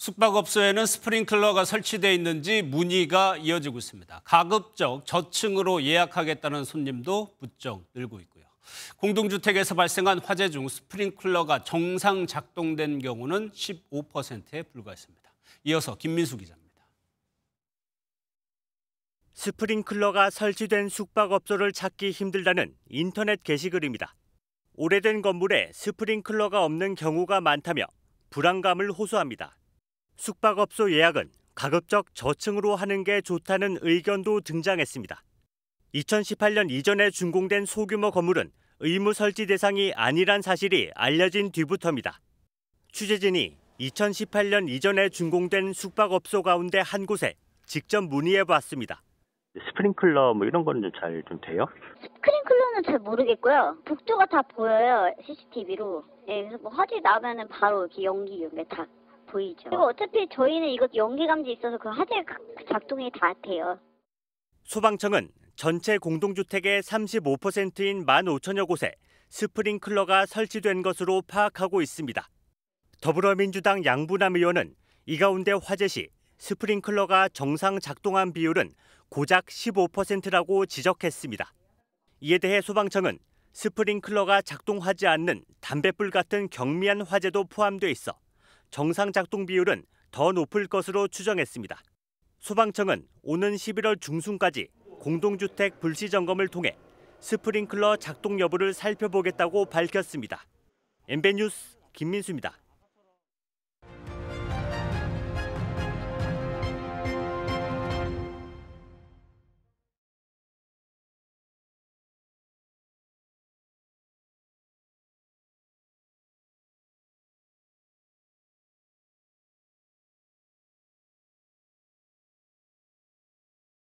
숙박업소에는 스프링클러가 설치되어 있는지 문의가 이어지고 있습니다. 가급적 저층으로 예약하겠다는 손님도 부쩍 늘고 있고요. 공동주택에서 발생한 화재 중 스프링클러가 정상 작동된 경우는 15%에 불과했습니다. 이어서 김민수 기자입니다. 스프링클러가 설치된 숙박업소를 찾기 힘들다는 인터넷 게시글입니다. 오래된 건물에 스프링클러가 없는 경우가 많다며 불안감을 호소합니다. 숙박업소 예약은 가급적 저층으로 하는 게 좋다는 의견도 등장했습니다. 2018년 이전에 준공된 소규모 건물은 의무 설치 대상이 아니란 사실이 알려진 뒤부터입니다. 취재진이 2018년 이전에 준공된 숙박업소 가운데 한 곳에 직접 문의해 봤습니다. 스프링클러 뭐 이런 거는 잘좀 좀 돼요? 스프링클러는 잘 모르겠고요. 북도가다 보여요. CCTV로. 예, 그래서 뭐 화재 나면은 바로 이렇게 연기 이런 게다 보이죠. 그리고 어차피 저희는 이거 연계감지 있어서 그 화재 그 작동이 다 돼요. 소방청은 전체 공동주택의 35%인 15,000여 곳에 스프링클러가 설치된 것으로 파악하고 있습니다. 더불어민주당 양부남 의원은 이 가운데 화재 시 스프링클러가 정상 작동한 비율은 고작 15%라고 지적했습니다. 이에 대해 소방청은 스프링클러가 작동하지 않는 담뱃불 같은 경미한 화재도 포함돼 있어 정상 작동 비율은 더 높을 것으로 추정했습니다. 소방청은 오는 11월 중순까지 공동주택 불시 점검을 통해 스프링클러 작동 여부를 살펴보겠다고 밝혔습니다. MBN 뉴스 김민수입니다.